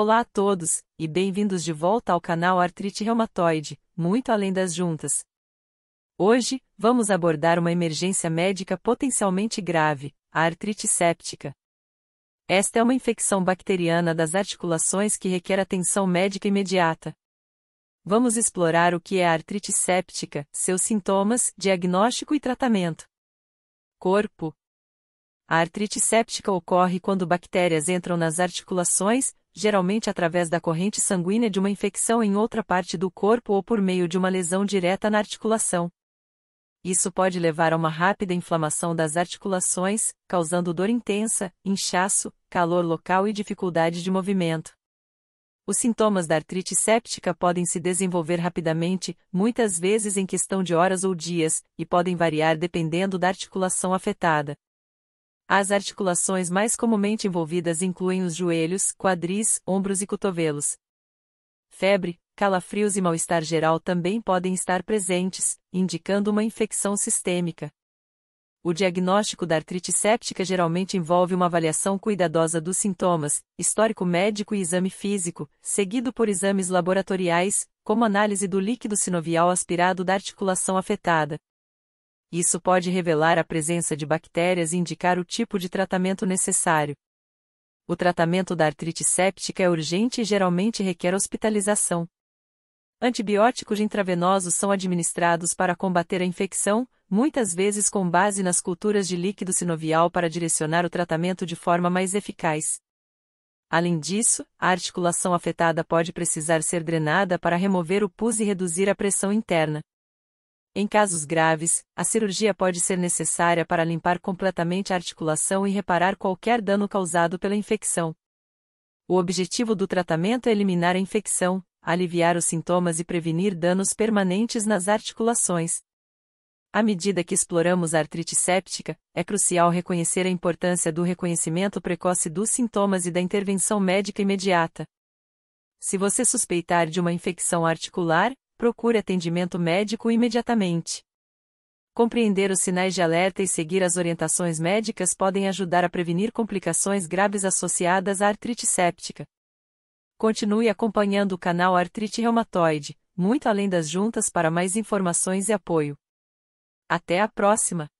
Olá a todos, e bem-vindos de volta ao canal Artrite Reumatoide, muito além das juntas. Hoje, vamos abordar uma emergência médica potencialmente grave, a artrite séptica. Esta é uma infecção bacteriana das articulações que requer atenção médica imediata. Vamos explorar o que é a artrite séptica, seus sintomas, diagnóstico e tratamento. Corpo, a artrite séptica ocorre quando bactérias entram nas articulações, geralmente através da corrente sanguínea de uma infecção em outra parte do corpo ou por meio de uma lesão direta na articulação. Isso pode levar a uma rápida inflamação das articulações, causando dor intensa, inchaço, calor local e dificuldade de movimento. Os sintomas da artrite séptica podem se desenvolver rapidamente, muitas vezes em questão de horas ou dias, e podem variar dependendo da articulação afetada. As articulações mais comumente envolvidas incluem os joelhos, quadris, ombros e cotovelos. Febre, calafrios e mal-estar geral também podem estar presentes, indicando uma infecção sistêmica. O diagnóstico da artrite séptica geralmente envolve uma avaliação cuidadosa dos sintomas, histórico médico e exame físico, seguido por exames laboratoriais, como análise do líquido sinovial aspirado da articulação afetada. Isso pode revelar a presença de bactérias e indicar o tipo de tratamento necessário. O tratamento da artrite séptica é urgente e geralmente requer hospitalização. Antibióticos intravenosos são administrados para combater a infecção, muitas vezes com base nas culturas de líquido sinovial para direcionar o tratamento de forma mais eficaz. Além disso, a articulação afetada pode precisar ser drenada para remover o pus e reduzir a pressão interna. Em casos graves, a cirurgia pode ser necessária para limpar completamente a articulação e reparar qualquer dano causado pela infecção. O objetivo do tratamento é eliminar a infecção, aliviar os sintomas e prevenir danos permanentes nas articulações. À medida que exploramos a artrite séptica, é crucial reconhecer a importância do reconhecimento precoce dos sintomas e da intervenção médica imediata. Se você suspeitar de uma infecção articular, procure atendimento médico imediatamente. Compreender os sinais de alerta e seguir as orientações médicas podem ajudar a prevenir complicações graves associadas à artrite séptica. Continue acompanhando o canal Artrite Reumatoide, muito além das juntas para mais informações e apoio. Até a próxima!